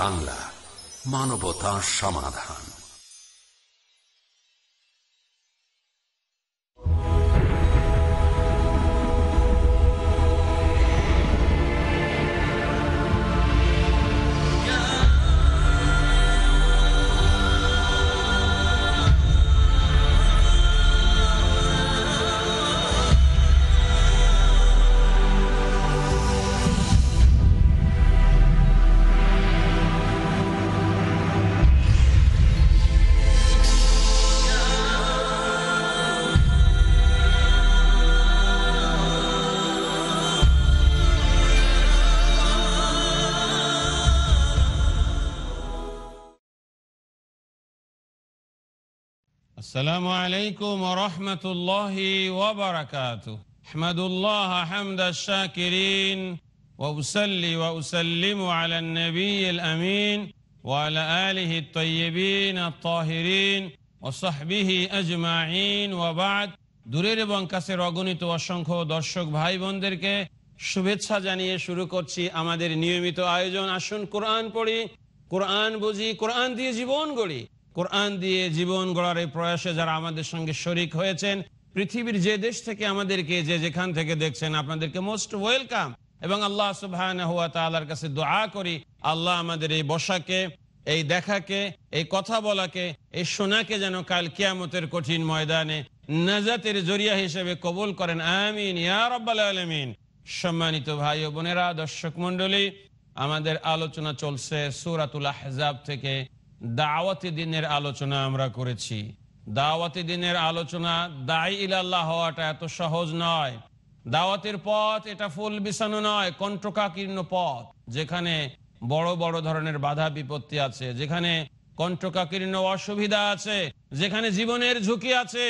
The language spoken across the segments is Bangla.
বাংলা মানবতা সমাধান السلام عليكم ورحمة الله وبركاته أحمد الله حمد الشاكرين وأسلي وأسلم على النبي الأمين وعلى آله الطيبين الطاهرين وصحبه أجمعين وبعد দূরের এবং কাছের অগণিত অসংখ্য দর্শক ভাই বোনদেরকে শুভেচ্ছা জানিয়ে শুরু করছি আমাদের নিয়মিত আয়োজন আসুন কোরআন পড়ি কোরআন বুঝি কোরআন দিয়ে জীবন গড়ি কোরআন দিয়ে জীবন গড়ার এই প্রয়াসে যারা আমাদের সঙ্গে শরিক হয়েছেন পৃথিবীর যে দেশ থেকে আমাদেরকে যে যেখান থেকে দেখছেন আপনাদেরকে মোস্ট ওয়েলকাম এবং আল্লাহ সুবাহর কাছে দোয়া করি আল্লাহ আমাদের এই বসাকে এই দেখাকে এই কথা বলাকে এই সোনাকে যেন কাল কিয়ামতের কঠিন ময়দানে নাজাতের জরিয়া হিসেবে কবুল করেন আমিন আলমিন সম্মানিত ভাই ও বোনেরা দর্শক মন্ডলী আমাদের আলোচনা চলছে সুরাতুল আহজাব থেকে দাওয়াতি দিনের আলোচনা আমরা করেছি দাওয়াতি দিনের আলোচনা দায় ইলাল্লাহ হওয়াটা এত সহজ নয় দাওয়াতের পথ এটা ফুল বিছানো নয় কণ্ঠকাকীর্ণ পথ যেখানে বড় বড় ধরনের বাধা বিপত্তি আছে যেখানে কণ্ঠকাকীর্ণ অসুবিধা আছে যেখানে জীবনের ঝুঁকি আছে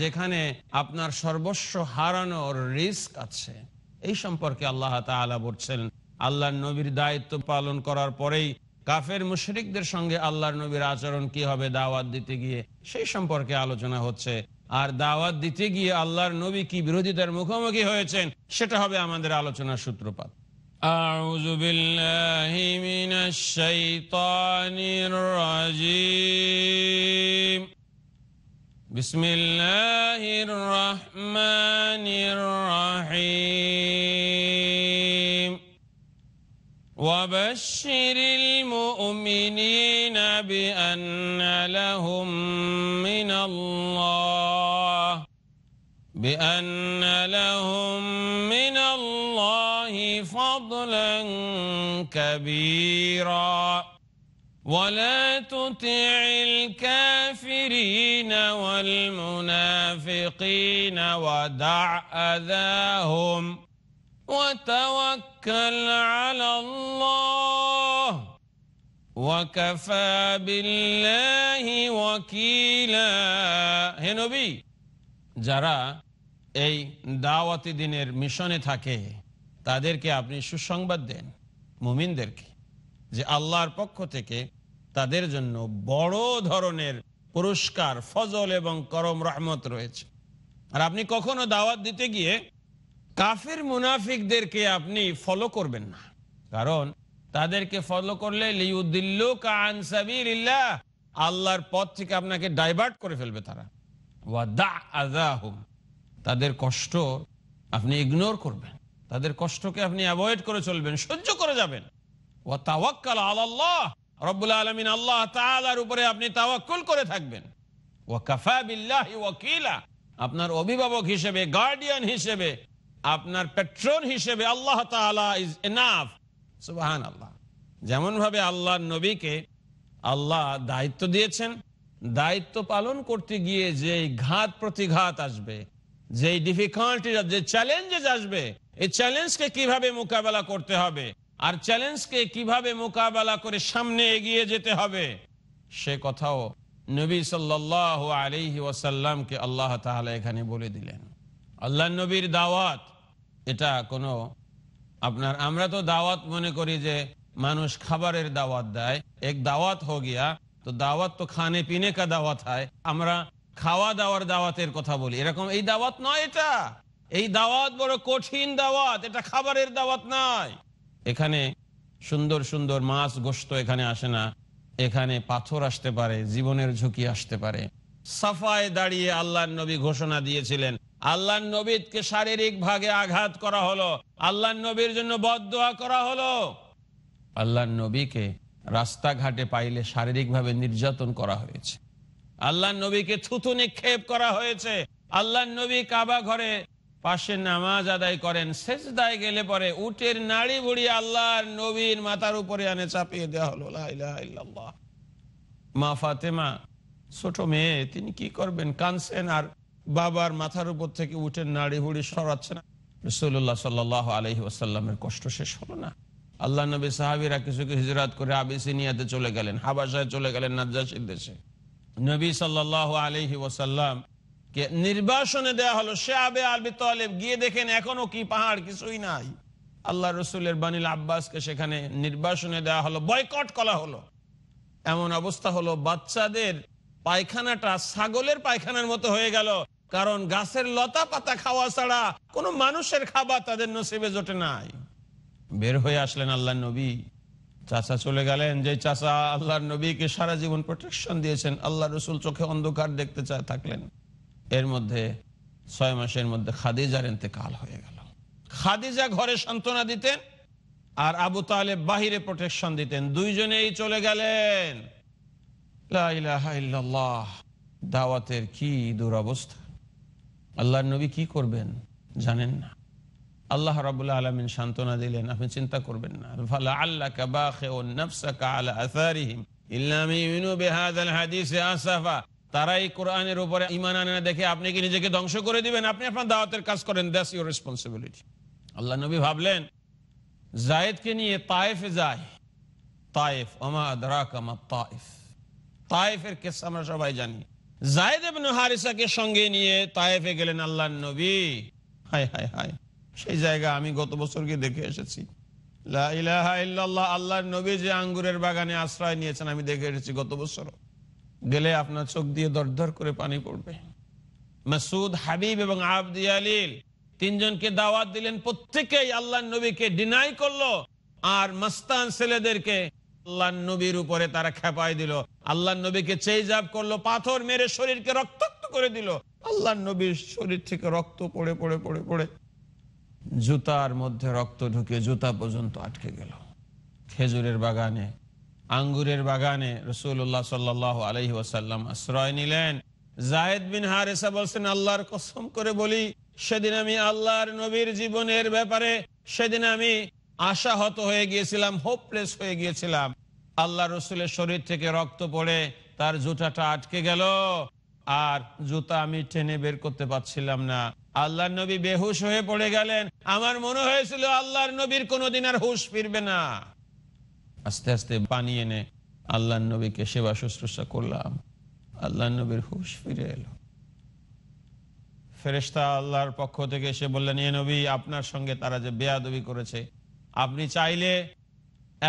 যেখানে আপনার সর্বস্ব হারানোর রিস্ক আছে এই সম্পর্কে আল্লাহ তালা বলছেন আল্লাহ নবীর দায়িত্ব পালন করার পরেই কাফের মুশরিকদের সঙ্গে আল্লাহর নবীর আচরণ কি হবে দাওয়াত দিতে গিয়ে সেই সম্পর্কে আলোচনা হচ্ছে আর দাওয়াত দিতে গিয়ে আল্লাহর নবী কি বিরোধিতার মুখোমুখি হয়েছেন সেটা হবে আমাদের আলোচনার সূত্রপাত أعوذ بالله من الشيطان الرجيم بسم الله الرحمن الرحيم وبشر المؤمنين بأن لهم من الله بأن لهم من الله فضلا كبيرا ولا تطع الكافرين والمنافقين ودع أذاهم وتوكل হে নবী যারা এই দাওয়াতি দিনের মিশনে থাকে তাদেরকে আপনি সুসংবাদ দেন মুমিনদেরকে যে আল্লাহর পক্ষ থেকে তাদের জন্য বড় ধরনের পুরস্কার ফজল এবং করম রহমত রয়েছে আর আপনি কখনো দাওয়াত দিতে গিয়ে কাফির মুনাফিকদেরকে আপনি ফলো করবেন না কারণ তাদেরকে ফলো করলে আল্লাহর পথ থেকে আপনাকে ডাইভার্ট করে ফেলবে তারা তাদের কষ্ট আপনি ইগনোর করবেন তাদের কষ্টকে আপনি অ্যাভয়েড করে চলবেন সহ্য করে যাবেন ও তাওয়াক্কাল আল্লাহ রব্বুল আলমিন আল্লাহ তালার উপরে আপনি তাওয়াক্কুল করে থাকবেন ও কাফা বিল্লাহ ওয়াকিলা আপনার অভিভাবক হিসেবে গার্ডিয়ান হিসেবে আপনার পেট্রোল হিসেবে আল্লাহ ইজ এনাফ সুবাহান আল্লাহ যেমনভাবে আল্লাহ নবীকে আল্লাহ দায়িত্ব দিয়েছেন দায়িত্ব পালন করতে গিয়ে যে ঘাত প্রতিঘাত আসবে যে ডিফিকাল্টি যে চ্যালেঞ্জেস আসবে এই চ্যালেঞ্জকে কিভাবে মোকাবেলা করতে হবে আর চ্যালেঞ্জকে কিভাবে মোকাবেলা করে সামনে এগিয়ে যেতে হবে সে কথাও নবী সাল্লাহ আলিহাসাল্লামকে আল্লাহ তাহলে এখানে বলে দিলেন আল্লাহ নবীর দাওয়াত এটা কোনো আপনার আমরা তো দাওয়াত মনে করি যে মানুষ খাবারের দাওয়াত দেয় এক দাওয়াত হো গিয়া তো দাওয়াত তো খানে পিনে কা দাওয়াত হয় আমরা খাওয়া দাওয়ার দাওয়াতের কথা বলি এরকম এই দাওয়াত নয় এটা এই দাওয়াত বড় কঠিন দাওয়াত এটা খাবারের দাওয়াত নয় এখানে সুন্দর সুন্দর মাছ গোস্ত এখানে আসে না এখানে পাথর আসতে পারে জীবনের ঝুঁকি আসতে পারে সাফায় দাঁড়িয়ে আল্লাহ নবী ঘোষণা দিয়েছিলেন আল্লাহ নবীকে শারীরিক ভাগে আঘাত করা হলো আল্লাহ নবীর জন্য বদোয়া করা হলো আল্লাহ নবীকে রাস্তাঘাটে পাইলে শারীরিকভাবে নির্যাতন করা হয়েছে আল্লাহ নবীকে থুতু নিক্ষেপ করা হয়েছে আল্লাহ নবী কাবা ঘরে পাশে নামাজ আদায় করেন শেষ দায় গেলে পরে উটের নাড়ি বুড়ি আল্লাহর নবীর মাথার উপরে আনে চাপিয়ে দেওয়া হলো মা ফাতেমা ছোট মেয়ে তিনি কি করবেন কানছেন আর বাবার মাথার উপর থেকে উঠে নাড়ি হুড়ি সরাচ্ছে না রসুল্লাহ সাল আলহি আসাল্লামের কষ্ট শেষ হলো না আল্লাহ নবী সাহাবিরা কিছু হিজরাত করে আবিসিনিয়াতে চলে গেলেন হাবাসায় চলে গেলেন নাজ্জাসির দেশে নবী সাল আলহি ওসাল্লাম কে নির্বাসনে দেয়া হলো সে আবে আলবি তালেব গিয়ে দেখেন এখনো কি পাহাড় কিছুই নাই আল্লাহ রসুলের বানিল আব্বাসকে সেখানে নির্বাসনে দেয়া হলো বয়কট করা হলো এমন অবস্থা হলো বাচ্চাদের পায়খানাটা ছাগলের পায়খানার মতো হয়ে গেল কারণ গাছের লতা পাতা খাওয়া ছাড়া কোনো মানুষের খাবার তাদের নসিবে জোটে নাই বের হয়ে আসলেন আল্লাহ নবী চাচা চলে গেলেন যে চাচা আল্লাহর নবীকে সারা জীবন প্রোটেকশন দিয়েছেন আল্লাহ রসুল চোখে অন্ধকার দেখতে চায় থাকলেন এর মধ্যে ছয় মাসের মধ্যে খাদিজার কাল হয়ে গেল খাদিজা ঘরে সান্ত্বনা দিতেন আর আবু তাহলে বাহিরে প্রোটেকশন দিতেন দুইজনেই চলে গেলেন দাওয়াতের কি দুরবস্থা আল্লাহ নবী কি করবেন জানেন না আল্লাহ রাবুল্লাহ আলমিন সান্ত্বনা দিলেন আপনি চিন্তা করবেন না তারাই কোরআনের উপরে ইমান আনে না দেখে আপনি কি নিজেকে ধ্বংস করে দিবেন আপনি আপনার দাওয়াতের কাজ করেন দ্যাস ইউর রেসপন্সিবিলিটি আল্লাহ নবী ভাবলেন জায়েদকে নিয়ে তায়েফে যায় তায়েফ ওমা দরাকামা তায়েফ তায়েফের কেস আমরা সবাই জানি হারিসাকে সঙ্গে নিয়ে তায়েফে গেলেন আল্লাহ নবী সেই জায়গা আমি গত বছর গিয়ে দেখে এসেছি আল্লাহ নবী যে আঙ্গুরের বাগানে আশ্রয় নিয়েছেন আমি দেখে এসেছি গত বছর গেলে আপনার চোখ দিয়ে ধর করে পানি পড়বে মাসুদ হাবিব এবং আবদি আলীল তিনজনকে দাওয়াত দিলেন প্রত্যেকেই আল্লাহ নবীকে ডিনাই করলো আর মাস্তান ছেলেদেরকে আল্লাহ নবীর উপরে তারা খেপাই দিল আল্লাহ নবীকে চেজাব করলো পাথর মেরে শরীরকে রক্তাক্ত করে দিল আল্লাহ নবীর শরীর থেকে রক্ত পড়ে পড়ে পড়ে পড়ে জুতার মধ্যে রক্ত ঢুকে জুতা পর্যন্ত আটকে গেল খেজুরের বাগানে আঙ্গুরের বাগানে রসুল্লাহ সাল্লাহ আলহি ওয়াসাল্লাম আশ্রয় নিলেন জায়দ বিন হারেসা বলছেন আল্লাহর কসম করে বলি সেদিন আমি আল্লাহর নবীর জীবনের ব্যাপারে সেদিন আমি আশাহত হয়ে গিয়েছিলাম হোপলেস হয়ে গিয়েছিলাম আল্লাহ রসুলের শরীর থেকে রক্ত পড়ে তার জুতাটা আটকে গেল আর জুতা আমি টেনে বের করতে পারছিলাম না আল্লাহ নবী বেহুশ হয়ে পড়ে গেলেন আমার মনে হয়েছিল আল্লাহর নবীর কোনোদিন আর হুশ ফিরবে না আস্তে আস্তে পানি এনে আল্লাহ নবীকে সেবা শুশ্রূষা করলাম আল্লাহ নবীর হুশ ফিরে এলো ফেরেস্তা আল্লাহর পক্ষ থেকে এসে বললেন এ নবী আপনার সঙ্গে তারা যে বেয়াদবি করেছে আপনি চাইলে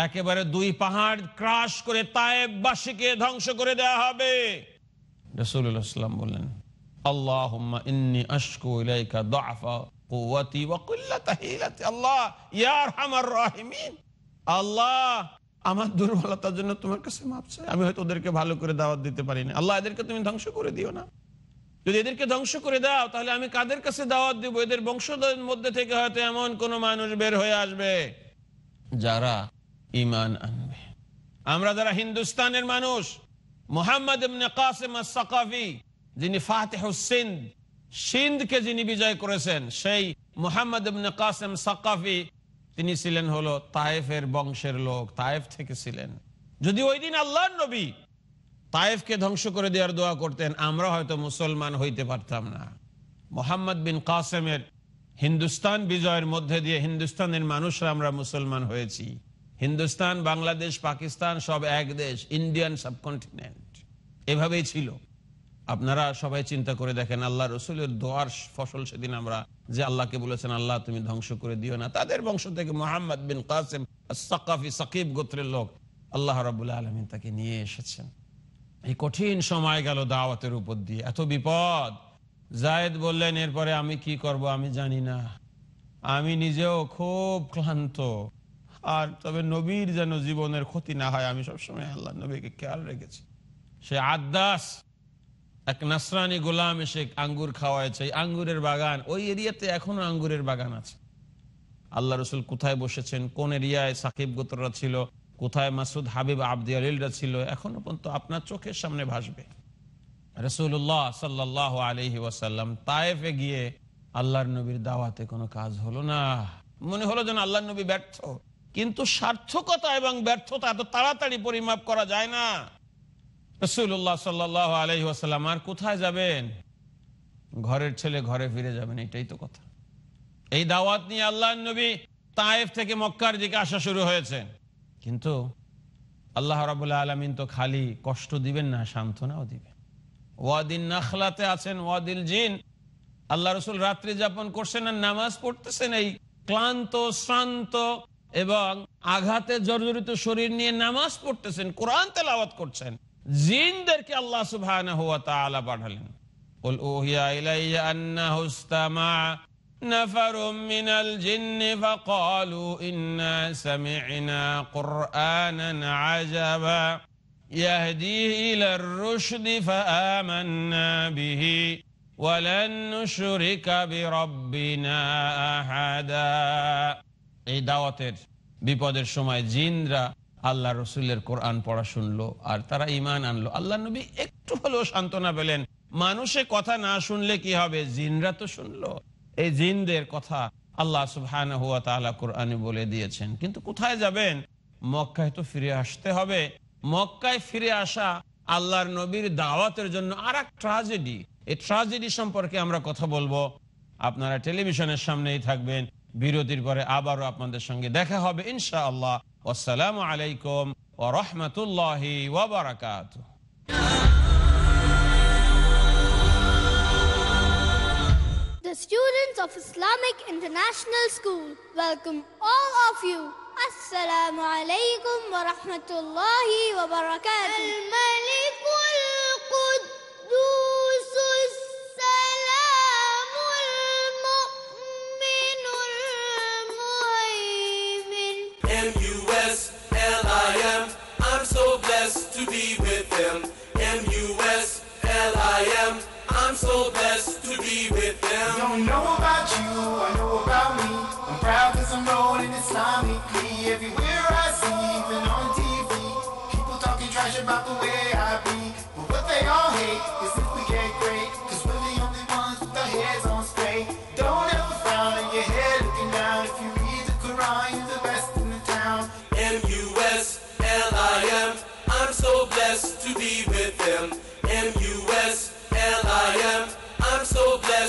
একেবারে দুই পাহাড় ক্রাশ করে তায়েবাসীকে ধ্বংস করে দেয়া হবে রসুল্লাহাম বললেন তোমার কাছে আমি হয়তো ওদেরকে ভালো করে দাওয়াত দিতে আল্লাহ এদেরকে তুমি ধ্বংস করে দিও না যদি এদেরকে ধ্বংস করে দাও তাহলে আমি কাদের কাছে দাওয়াত দিব এদের বংশধরের মধ্যে থেকে হয়তো এমন কোন মানুষ বের হয়ে আসবে যারা ইমান আনবে আমরা যারা হিন্দুস্তানের মানুষ মোহাম্মদ কাসেম সাকাফি যিনি ফাতেহ সিন্ধ সিন্ধকে যিনি বিজয় করেছেন সেই মোহাম্মদ কাসেম সাকাফি তিনি ছিলেন হলো তায়েফের বংশের লোক তায়েফ থেকে ছিলেন যদি ওই দিন আল্লাহ নবী তায়েফকে ধ্বংস করে দেওয়ার দোয়া করতেন আমরা হয়তো মুসলমান হইতে পারতাম না মোহাম্মদ বিন কাসেমের হিন্দুস্তান বিজয়ের মধ্যে দিয়ে হিন্দুস্তানের মানুষরা আমরা মুসলমান হয়েছি হিন্দুস্তান বাংলাদেশ পাকিস্তান সব এক দেশ ইন্ডিয়ান সাবকন্টিনেন্ট এভাবেই ছিল আপনারা সবাই চিন্তা করে দেখেন আল্লাহ রসুলের দোয়ার ফসল সেদিন আমরা যে আল্লাহকে বলেছেন আল্লাহ তুমি ধ্বংস করে দিও না তাদের বংশ থেকে মোহাম্মদ বিন কাসেম সাকাফি সাকিব গোত্রের লোক আল্লাহ রবুল্লা আলমিন তাকে নিয়ে এসেছেন এই কঠিন সময় গেল দাওয়াতের উপর দিয়ে এত বিপদ জায়দ বললেন এরপরে আমি কি করব আমি জানি না আমি নিজেও খুব ক্লান্ত আর তবে নবীর যেন জীবনের ক্ষতি না হয় আমি সবসময় আল্লাহ নবীকে খেয়াল রেখেছি সে আদাস এক নাসরানি গোলাম এসে আঙ্গুর খাওয়াইছে আঙ্গুরের বাগান ওই এরিয়াতে এখনো আঙ্গুরের বাগান আছে আল্লাহ রসুল কোথায় বসেছেন কোন এরিয়ায় সাকিব গোতরা ছিল কোথায় মাসুদ হাবিব আবদি আলিলরা ছিল এখনো পর্যন্ত আপনার চোখের সামনে ভাসবে রসুল্লাহ সাল্লাহ আলহি ওয়াসাল্লাম তায়েফে গিয়ে আল্লাহর নবীর দাওয়াতে কোনো কাজ হলো না মনে হলো যেন আল্লাহ নবী ব্যর্থ কিন্তু সার্থকতা এবং ব্যর্থতা এত তাড়াতাড়ি পরিমাপ করা যায় না রসুল্লাহ সাল্লাহ আলহি আসাল্লাম আর কোথায় যাবেন ঘরের ছেলে ঘরে ফিরে যাবেন এটাই তো কথা এই দাওয়াত নিয়ে আল্লাহ নবী তায়েফ থেকে মক্কার দিকে আসা শুরু হয়েছে কিন্তু আল্লাহ রাবুল্লাহ আলমিন তো খালি কষ্ট দিবেন না সান্ত্বনাও দিবেন ওয়াদিন নাখলাতে আছেন ওয়াদিল জিন আল্লাহ রসুল রাত্রি যাপন করছেন আর নামাজ পড়তেছেন এই ক্লান্ত শ্রান্ত এবং আঘাতে জর্জরিত শরীর নিয়ে নামাজ পড়তেছেন কোরআন তেলাওয়াত করছেন জিনদেরকে আল্লাহ সুবাহ পাঠালেন نفر من الجن فقالوا إنا سمعنا قرآنا عجبا يهدي إلى الرشد فآمنا به ولن نشرك بربنا أحدا এই দাওয়াতের বিপদের সময় জিনরা আল্লাহ রসুলের কোরআন পড়া শুনলো আর তারা ইমান আনলো আল্লাহ নবী একটু হলেও সান্ত্বনা পেলেন মানুষে কথা না শুনলে কি হবে জিনরা তো শুনলো এই জিনদের কথা আল্লাহ সুহান হুয়া তাল্লাহ কোরআনে বলে দিয়েছেন কিন্তু কোথায় যাবেন মক্কায় তো ফিরে আসতে হবে মক্কায় ফিরে আসা আল্লাহর নবীর দাওয়াতের জন্য আর এক ট্রাজেডি এই ট্রাজেডি সম্পর্কে আমরা কথা বলবো আপনারা টেলিভিশনের সামনেই থাকবেন বিরতির পরে আবারও আপনাদের সঙ্গে দেখা হবে ইনশা আল্লাহ আসসালামু আলাইকুম ও রহমতুল্লাহ ওবরাকাত The students of Islamic International School welcome all of you. Assalamu alaikum wa rahmatullahi wa barakatuh. don't know about you.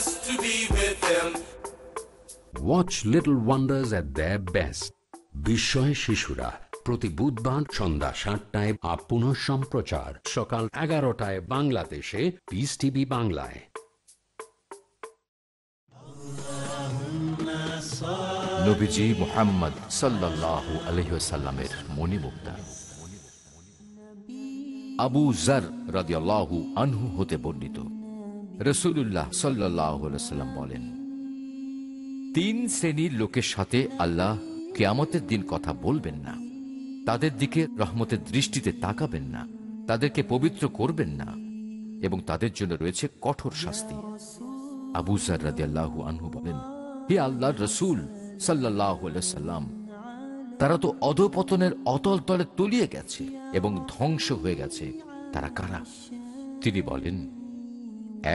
blessed to be with them. Watch Little Wonders at their best. বিস্ময় শিশুরা প্রতি বুধবার সন্ধ্যা সাতটায় আপন সম্প্রচার সকাল এগারোটায় বাংলাদেশে পিস টিভি বাংলায় নবীজি মোহাম্মদ সাল্লাহ আলহ্লামের আবু জার রাদিয়াল্লাহু আনহু হতে বর্ণিত রসুল্লাহ সাল্লাম বলেন তিন শ্রেণীর লোকের সাথে আল্লাহ কেয়ামতের দিন কথা বলবেন না তাদের দিকে রহমতের দৃষ্টিতে তাকাবেন না তাদেরকে পবিত্র করবেন না এবং তাদের জন্য রয়েছে কঠোর শাস্তি আবু সার্রাদি আল্লাহ আনহু বলেন হে আল্লাহ রসুল সাল্লাহ সাল্লাম তারা তো অধপতনের অতল তলে তলিয়ে গেছে এবং ধ্বংস হয়ে গেছে তারা কারা তিনি বলেন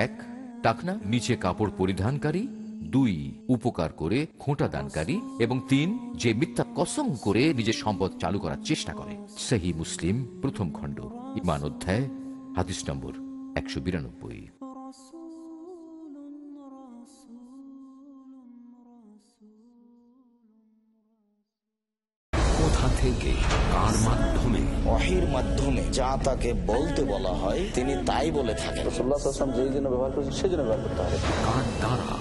এক টাকনা নিচে কাপড় পরিধানকারী দুই উপকার করে খোঁটা দানকারী এবং তিন যে মিথ্যা কসম করে নিজের সম্পদ চালু করার চেষ্টা করে সেহী মুসলিম প্রথম খণ্ড ইমান অধ্যায় হাদিস নম্বর একশো বিরানব্বই থেকে কার মাধ্যমে অহির মাধ্যমে যা তাকে বলতে বলা হয় তিনি তাই বলে থাকেন রসুল্লাহ যেই জন্য ব্যবহার করছেন সেই জন্য ব্যবহার করতে হবে কার দ্বারা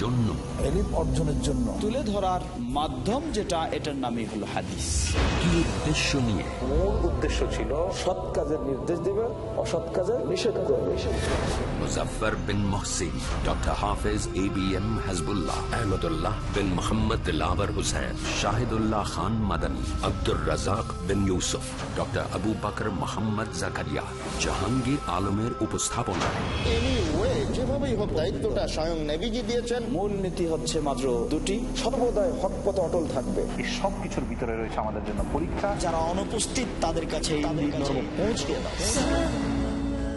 জন্য অর্জনের জন্য তুলে ধরার মাধ্যম যেটা এটার নামই হলো হাদিস কি উদ্দেশ্য নিয়ে মূল উদ্দেশ্য ছিল সৎ কাজের নির্দেশ দেবে অসৎ কাজের নিষেধ করবে বিন Mohsin doctor Hafez A B M Hajbullah Ahmadullah bin Mohammad লাভার হুসেন শাহিদুল্লাহ খান মাদানী আব্দুর রাজাক বিন ইউসুফ ডক্টর আবু বাকর মোহাম্মদ জাকারিয়া জাহাঙ্গীর আলমের উপস্থাপনা যেভাবেই হোক দায়িত্বটা স্বয়ং দিয়েছেন মূল নীতি হচ্ছে মাত্র দুটি অটল থাকবে সবকিছুর ভিতরে রয়েছে আমাদের জন্য পরীক্ষা যারা অনুপস্থিত তাদের কাছে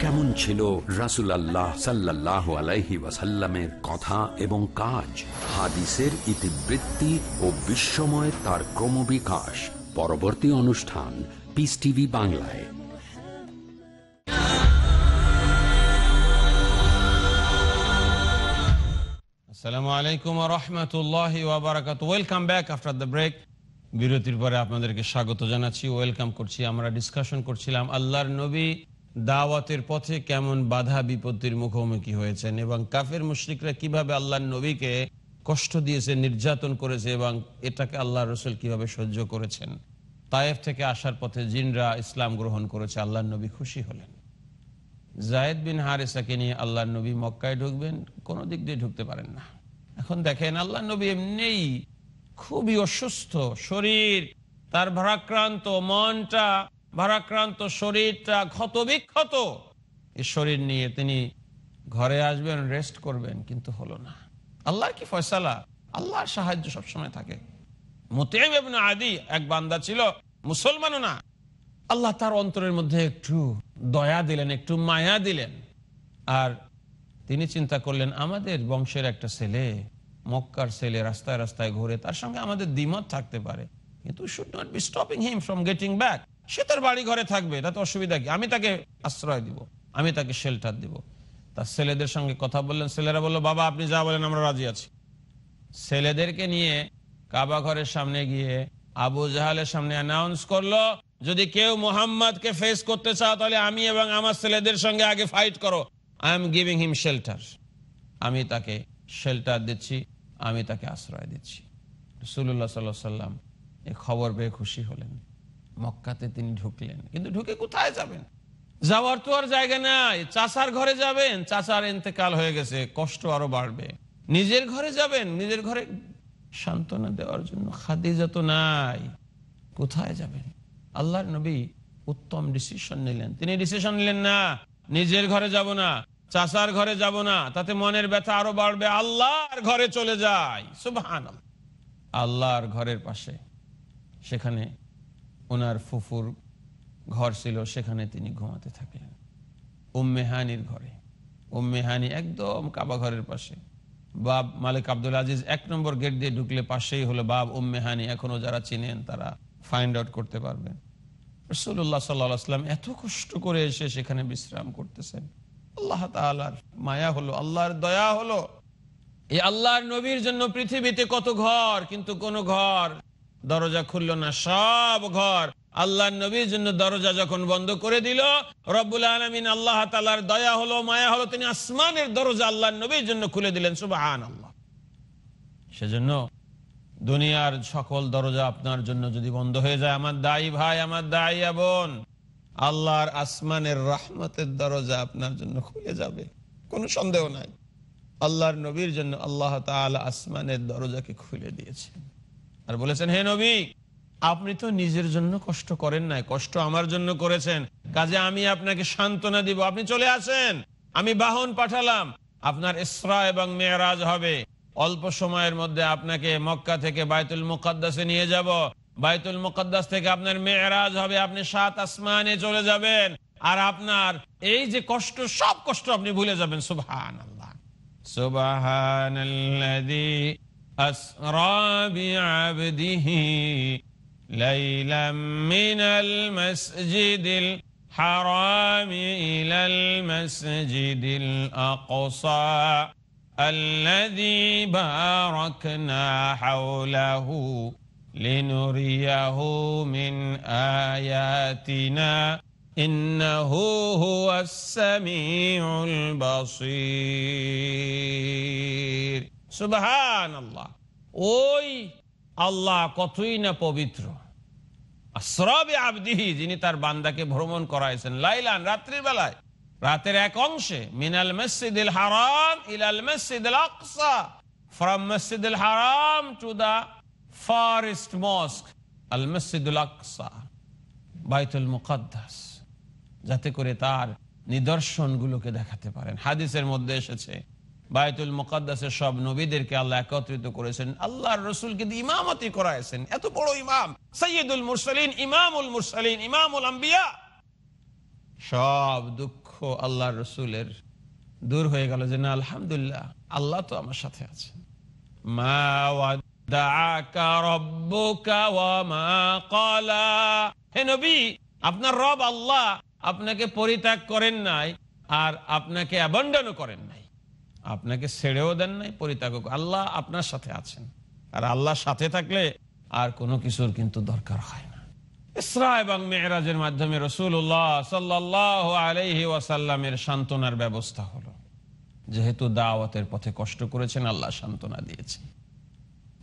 কেমন ছিল রাসুল আল্লাহ সাল্লাহ আলাইহি ওয়াসাল্লামের কথা এবং কাজ হাদিসের ইতিবৃত্তি ও বিশ্বময় তার ক্রমবিকাশ পরবর্তী অনুষ্ঠান পিস টিভি বাংলায় বিরতির পরে আপনাদেরকে স্বাগত জানাচ্ছি ওয়েলকাম করছি আমরা ডিসকাশন করছিলাম আল্লাহর নবী দাওয়াতের পথে কেমন বাধা বিপত্তির মুখোমুখি হয়েছেন এবং কাফের মুশ্রিকরা কিভাবে আল্লাহর নবীকে কষ্ট দিয়েছে নির্যাতন করেছে এবং এটাকে আল্লাহ রসুল কিভাবে সহ্য করেছেন তায়েফ থেকে আসার পথে জিনরা ইসলাম গ্রহণ করেছে আল্লাহ নবী খুশি হলেন জায়দ বিন হারেসাকে নিয়ে আল্লাহ নবী মক্কায় ঢুকবেন কোনো দিক দিয়ে ঢুকতে পারেন না এখন দেখেন আল্লাহ নবী এমনি খুবই অসুস্থ শরীর তার ভারাক্রান্ত মনটা ভারাক্রান্ত শরীরটা ক্ষত বিক্ষত এই শরীর নিয়ে তিনি ঘরে আসবেন রেস্ট করবেন কিন্তু হলো না আল্লাহর কি ফয়সালা আল্লাহর সাহায্য সবসময় থাকে আদি এক বান্দা ছিল মুসলমানও না আল্লাহ তার অন্তরের মধ্যে একটু দয়া দিলেন একটু মায়া দিলেন আর তিনি চিন্তা করলেন আমাদের বংশের একটা ছেলে মক্কার ছেলে রাস্তায় রাস্তায় ঘুরে তার সঙ্গে আমাদের দ্বিমত থাকতে পারে কিন্তু should not be stopping him from getting back সে তার বাড়ি ঘরে থাকবে তাতে অসুবিধা কি আমি তাকে আশ্রয় দিব আমি তাকে শেল্টার দিব তার ছেলেদের সঙ্গে কথা বললেন ছেলেরা বললো বাবা আপনি যা বলেন আমরা রাজি আছি ছেলেদেরকে নিয়ে কাবা ঘরের সামনে গিয়ে আবু জাহালের সামনে অ্যানাউন্স করলো যদি কেউ মোহাম্মদকে ফেস করতে চাও তাহলে আমি এবং আমার ছেলেদের সঙ্গে আগে ফাইট করো I am giving him shelter আমি তাকে শেল্টার দিচ্ছি আমি তাকে আশ্রয় দিচ্ছি রসুল্লাহ সাল্লাহ সাল্লাম এ খবর পেয়ে খুশি হলেন মক্কাতে তিনি ঢুকলেন কিন্তু ঢুকে কোথায় যাবেন যাওয়ার তো আর জায়গা নাই চাষার ঘরে যাবেন চাষার এতেকাল হয়ে গেছে কষ্ট আরো বাড়বে নিজের ঘরে যাবেন নিজের ঘরে সান্ত্বনা দেওয়ার জন্য খাদি যত নাই কোথায় যাবেন আল্লাহর নবী উত্তম ডিসিশন নিলেন তিনি ডিসিশন নিলেন না নিজের ঘরে যাব না চাষার ঘরে যাব না তাতে মনের ব্যথা আরো বাড়বে আল্লাহর ঘরে চলে যায় সুবাহান আল্লাহর ঘরের পাশে সেখানে ওনার ফুফুর ঘর ছিল সেখানে তিনি ঘুমাতে থাকলেন উম্মেহানির ঘরে উম্মেহানি একদম কাবা ঘরের পাশে বাব মালিক আব্দুল আজিজ এক নম্বর গেট দিয়ে ঢুকলে পাশেই হলো বাব উম্মেহানি এখনো যারা চিনেন তারা ফাইন্ড আউট করতে পারবেন রসুল্লাহ সাল্লাহ আসলাম এত কষ্ট করে এসে সেখানে বিশ্রাম করতেছেন আল্লাহ তালার মায়া হলো আল্লাহর দয়া হলো এই আল্লাহর নবীর জন্য পৃথিবীতে কত ঘর কিন্তু কোন ঘর দরজা খুলল না সব ঘর আল্লাহ নবীর জন্য দরজা যখন বন্ধ করে দিল রবুল আলমিন আল্লাহ তালার দয়া হলো মায়া হলো তিনি আসমানের দরজা আল্লাহ নবীর জন্য খুলে দিলেন সুবাহান আল্লাহ সেজন্য দুনিয়ার সকল দরজা আপনার জন্য যদি বন্ধ হয়ে যায় আমার দায়ী ভাই আমার দায়ী বোন আল্লাহর আসমানের রাহমতের দরজা আপনার জন্য খুলে যাবে কোনো সন্দেহ নাই আল্লাহর নবীর জন্য আল্লাহ আসমানের দরজাকে খুলে দিয়েছে আর বলেছেন হে নবী আপনি তো নিজের জন্য কষ্ট করেন নাই কষ্ট আমার জন্য করেছেন কাজে আমি আপনাকে সান্ত্বনা দিব আপনি চলে আসেন আমি বাহন পাঠালাম আপনার ইসরা এবং মেয়েরাজ হবে অল্প সময়ের মধ্যে আপনাকে মক্কা থেকে বায়তুল মুকাদ্দাসে নিয়ে যাব বাইতুল মুকদ্দাস থেকে আপনার মেয়েরাজ হবে আপনি সাত আসমানে চলে যাবেন আর আপনার এই যে কষ্ট সব কষ্ট আপনি ভুলে যাবেন সুবাহান আল্লাহ সুবাহান ليلا لنريه من آياتنا إنه هو السميع البصير سبحان الله ওই আল্লাহ কতই না পবিত্র আশ্রবে আবদিহি যিনি তার বান্দাকে ভ্রমণ করাইছেন লাইলান রাত্রির বেলায় রাতের এক অংশে মিনাল মসজিদ হারাম ইলাল মসজিদ আকসা ফ্রম মসজিদ হারাম টু দা ফারেস্ট মস্ক আল মসজিদুল আকসা বাইতুল মুকাদ্দাস যাতে করে তার নিদর্শনগুলোকে দেখাতে পারেন হাদিসের মধ্যে এসেছে বায়তুল মুকাদ্দাসের সব নবীদেরকে আল্লাহ একত্রিত করেছেন আল্লাহর রসুল কিন্তু ইমামতি করাইছেন এত বড় ইমাম সৈয়দুল মুরসালিন ইমামুল মুরসালিন ইমামুল আম্বিয়া সব দুঃখ আল্লাহর রসুলের দূর হয়ে গেল যে না আলহামদুলিল্লাহ আল্লাহ তো আমার সাথে আছেন মা আপনার রব আল্লাহ আপনাকে পরিত্যাগ করেন নাই আর আপনাকে অ্যাবন্ডনও করেন নাই আপনাকে ছেড়েও দেন নাই পরিত্যাগ আল্লাহ আপনার সাথে আছেন আর আল্লাহ সাথে থাকলে আর কোনো কিছুর কিন্তু দরকার হয় না ইসরা এবং মেয়েরাজের মাধ্যমে রসুল্লাহ সাল্লাহ আলহি ওয়াসাল্লামের সান্ত্বনার ব্যবস্থা হলো যেহেতু দাওয়াতের পথে কষ্ট করেছেন আল্লাহ সান্ত্বনা দিয়েছে।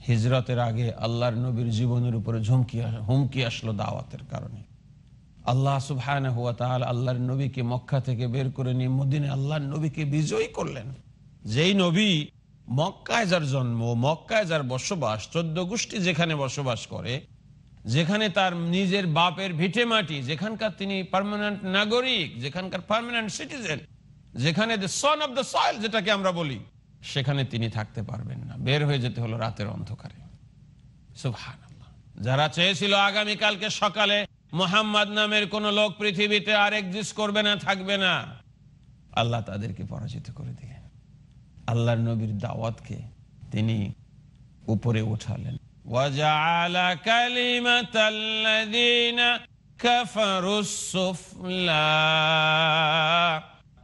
হিজরতের আগে আল্লাহর নবীর জীবনের উপরে ঝুমকি হুমকি আসলো দাওয়াতের কারণে আল্লাহ সুবহান হুয়া তাহলে আল্লাহর নবীকে মক্কা থেকে বের করে নিয়ে মদিনে আল্লাহর নবীকে বিজয়ী করলেন যেই নবী মক্কায় যার জন্ম মক্কায় যার বসবাস চোদ্দ গোষ্ঠী যেখানে বসবাস করে যেখানে তার নিজের বাপের ভিটে মাটি যেখানকার তিনি পারমানেন্ট নাগরিক যেখানকার পারমানেন্ট সিটিজেন যেখানে the son of the soil যেটাকে আমরা বলি সেখানে তিনি থাকতে পারবেন না বের হয়ে যেতে হলো রাতের অন্ধকারে সুভান যারা চেয়েছিল আগামীকালকে সকালে মোহাম্মদ নামের কোন লোক পৃথিবীতে আর এক্সিস্ট করবে না থাকবে না আল্লাহ তাদেরকে পরাজিত করে দিলেন আল্লাহর নবীর দাওয়াতকে তিনি উপরে উঠালেন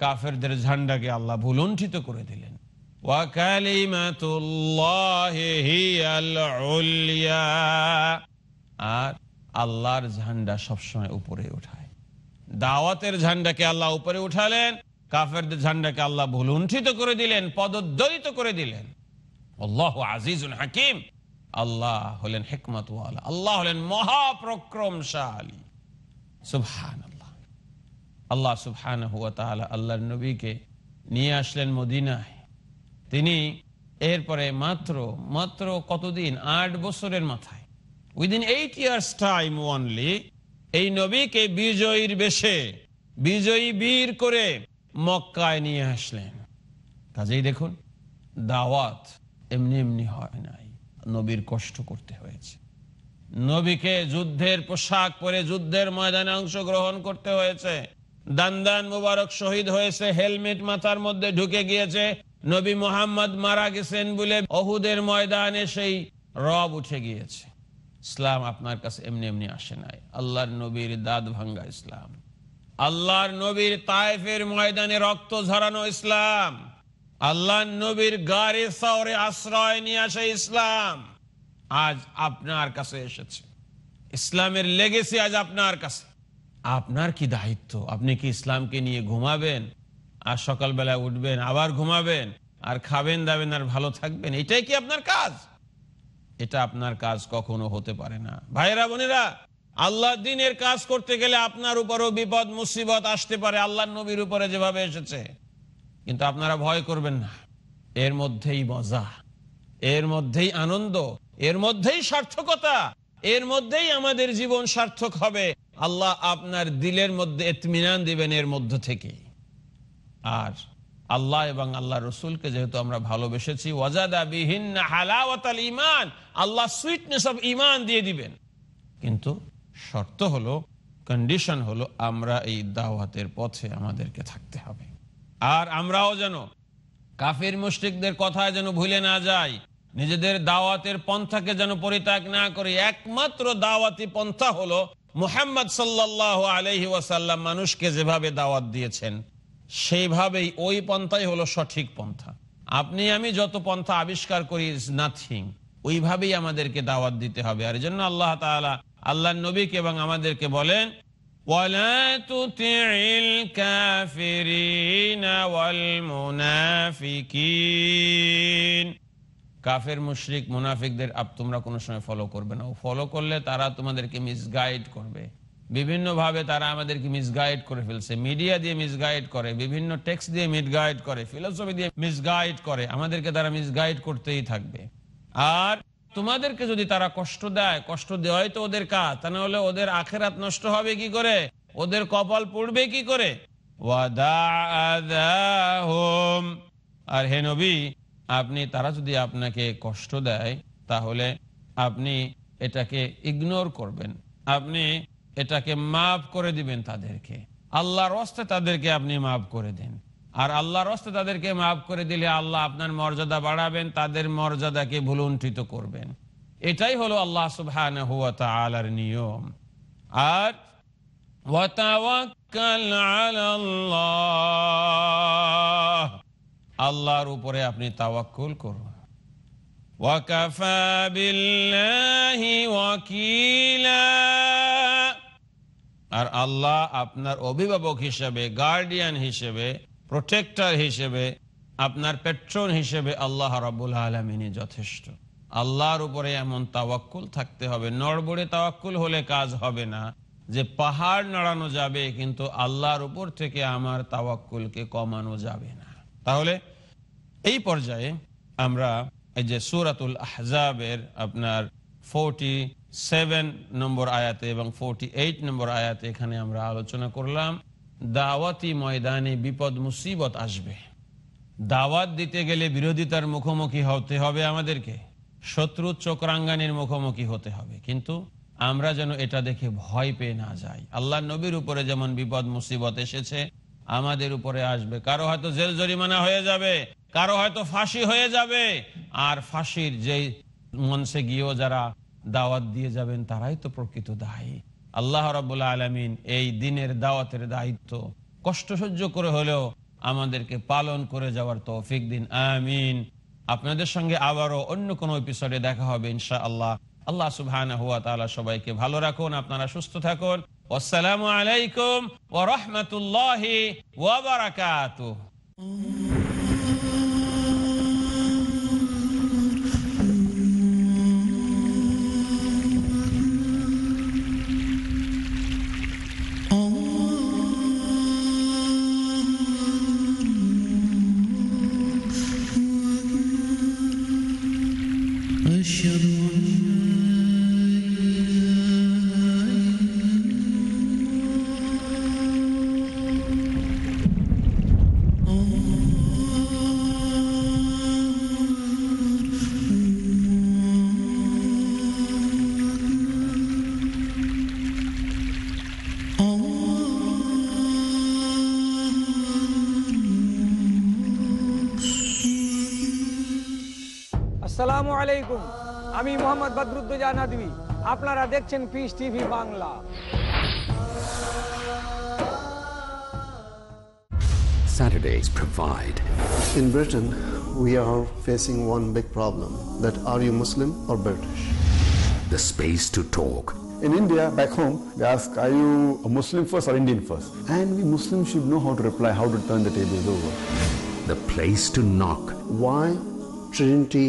কাফেরদের ঝান্ডাকে আল্লাহ ভুলুণ্ঠিত করে দিলেন وكلمة الله هي আর আল্লাহর ঝান্ডা সবসময় উপরে উঠায় দাওয়াতের ঝান্ডাকে আল্লাহ উপরে উঠালেন কাফেরদের ঝান্ডাকে আল্লাহ ভুলুণ্ঠিত করে দিলেন পদদ্বৈত করে দিলেন আল্লাহ আজিজুন হাকিম আল্লাহ হলেন হেকমত আল্লাহ হলেন মহাপ্রক্রমশালী সুবহান আল্লাহ আল্লাহ সুবহান হুয়া তাহলে আল্লাহর নবীকে নিয়ে আসলেন মদিনায় তিনি এরপরে মাত্র মাত্র কতদিন আট বছরের মাথায় within eight years time only এই নবীকে বিজয়ীর বেশে বিজয়ী বীর করে মক্কায় নিয়ে আসলেন কাজেই দেখুন দাওয়াত এমনি এমনি হয় নাই নবীর কষ্ট করতে হয়েছে নবীকে যুদ্ধের পোশাক পরে যুদ্ধের ময়দানে অংশগ্রহণ করতে হয়েছে দান দান মুবারক শহীদ হয়েছে হেলমেট মাথার মধ্যে ঢুকে গিয়েছে নবী মোহাম্মদ মারা গেছেন বলে অহুদের ময়দানে সেই রব উঠে গিয়েছে ইসলাম আপনার কাছে এমনি এমনি আসে নাই আল্লাহর নবীর দাদ ভাঙ্গা ইসলাম আল্লাহর নবীর তায়েফের ময়দানে রক্ত ঝরানো ইসলাম আল্লাহর নবীর গাড়ি সাউরে আশ্রয় নিয়ে আসে ইসলাম আজ আপনার কাছে এসেছে ইসলামের লেগেছে আজ আপনার কাছে আপনার কি দায়িত্ব আপনি কি ইসলামকে নিয়ে ঘুমাবেন আর সকালবেলা উঠবেন আবার ঘুমাবেন আর খাবেন দাবেন আর ভালো থাকবেন এটাই কি আপনার কাজ এটা আপনার কাজ কখনো হতে পারে না ভাইরা বোনেরা আল্লাহ দিনের কাজ করতে গেলে আপনার উপরও বিপদ মুসিবত আসতে পারে আল্লাহ নবীর উপরে যেভাবে এসেছে কিন্তু আপনারা ভয় করবেন না এর মধ্যেই মজা এর মধ্যেই আনন্দ এর মধ্যেই সার্থকতা এর মধ্যেই আমাদের জীবন সার্থক হবে আল্লাহ আপনার দিলের মধ্যে এতমিনান দিবেন এর মধ্য থেকে আর আল্লাহ এবং আল্লাহ রসুলকে যেহেতু আমরা ভালোবেসেছি আল্লাহ সুইটনেস অফ ইমান দিয়ে দিবেন কিন্তু শর্ত হলো কন্ডিশন হলো আমরা এই দাওয়াতের পথে আমাদেরকে থাকতে হবে আর আমরাও যেন কাফির মুশ্রিকদের কথা যেন ভুলে না যাই নিজেদের দাওয়াতের পন্থাকে যেন পরিত্যাগ না করি একমাত্র দাওয়াতি পন্থা হলো মুহাম্মদ সাল্লাহ আলহি মানুষকে যেভাবে দাওয়াত দিয়েছেন সেইভাবেই ওই পন্থাই হলো সঠিক পন্থা আপনি আমি যত পন্থা আবিষ্কার করি ইজ নাথিং ওইভাবেই আমাদেরকে দাওয়াত দিতে হবে আর জন্য আল্লাহ তালা আল্লাহ নবীকে এবং আমাদেরকে বলেন কাফের মুশরিক মুনাফিকদের আপ তোমরা কোনো সময় ফলো করবে না ফলো করলে তারা তোমাদেরকে মিসগাইড করবে বিভিন্নভাবে তারা আমাদেরকে মিসগাইড করে ফেলছে মিডিয়া দিয়ে মিসগাইড করে বিভিন্ন টেক্সট দিয়ে মিসগাইড করে ফিলোসফি দিয়ে মিসগাইড করে আমাদেরকে তারা মিসগাইড করতেই থাকবে আর তোমাদেরকে যদি তারা কষ্ট দেয় কষ্ট দেওয়াই তো ওদের কাজ তা নাহলে ওদের আখেরাত নষ্ট হবে কি করে ওদের কপাল পড়বে কি করে আর হে নবী আপনি তারা যদি আপনাকে কষ্ট দেয় তাহলে আপনি এটাকে ইগনোর করবেন আপনি এটাকে মাফ করে দিবেন তাদেরকে আল্লাহর অস্তে তাদেরকে আপনি মাফ করে দেন আর আল্লাহর অস্তে তাদেরকে মাফ করে দিলে আল্লাহ আপনার মর্যাদা বাড়াবেন তাদের মর্যাদাকে ভুলুণ্ঠিত করবেন এটাই হলো আল্লাহ সুহান হুয়া নিয়ম আর আল্লাহর উপরে আপনি তাওয়াক্কুল করুন ওয়াকাফা বিল্লাহি ওয়াকিলা আর আল্লাহ আপনার অভিভাবক হিসেবে গার্ডিয়ান হিসেবে প্রোটেক্টর হিসেবে আপনার পেট্রন হিসেবে আল্লাহ রাবুল আলমিনী যথেষ্ট আল্লাহর উপরে এমন তাওয়াক্কুল থাকতে হবে নড়বড়ে তাওয়াক্কুল হলে কাজ হবে না যে পাহাড় নড়ানো যাবে কিন্তু আল্লাহর উপর থেকে আমার তাওয়াক্কুলকে কমানো যাবে না তাহলে এই পর্যায়ে আমরা এই যে সুরাতুল আহজাবের আপনার ফোরটি সেভেন নম্বর আয়াতে এবং ফোরটি এইট নম্বর আয়াতে এখানে আমরা আলোচনা করলাম দাওয়াতি ময়দানে বিপদ মুসিবত আসবে দাওয়াত দিতে গেলে বিরোধিতার মুখোমুখি হতে হবে আমাদেরকে শত্রু চক্রাঙ্গানির মুখোমুখি হতে হবে কিন্তু আমরা যেন এটা দেখে ভয় পেয়ে না যাই আল্লাহ নবীর উপরে যেমন বিপদ মুসিবত এসেছে আমাদের উপরে আসবে কারো হয়তো জেল জরিমানা হয়ে যাবে কারো হয়তো ফাঁসি হয়ে যাবে আর ফাঁসির যে মঞ্চে গিয়েও যারা দাওয়াত দিয়ে যাবেন তারাই তো প্রকৃত দায়ী আল্লাহ রাবুল আলমিন এই দিনের দাওয়াতের দায়িত্ব কষ্ট সহ্য করে হলেও আমাদেরকে পালন করে যাওয়ার তৌফিক দিন আমিন আপনাদের সঙ্গে আবারও অন্য কোনো এপিসোডে দেখা হবে ইনশা আল্লাহ আল্লাহ সুবহান হুয়া তালা সবাইকে ভালো রাখুন আপনারা সুস্থ থাকুন আসসালামু আলাইকুম ও রহমতুল্লাহ ওবরাকাত আসসালামু আলাইকুম আমি মোহাম্মদ নাদবি আপনারা দেখছেন Peace TV Bangla Saturdays provide. In Britain, we are facing one big problem that are you Muslim or British? The space to talk. In India, back home, they ask, are you a Muslim first or Indian first? And we Muslims should know how to reply, how to turn the tables over. The place to knock. Why Trinity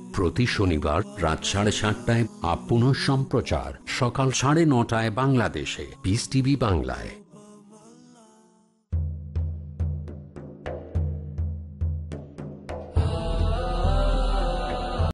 প্রতি শনিবার রাত সাড়ে সাতটায় আপন সম্প্রচার সকাল সাড়ে নটায় বাংলাদেশে বিস টিভি বাংলায়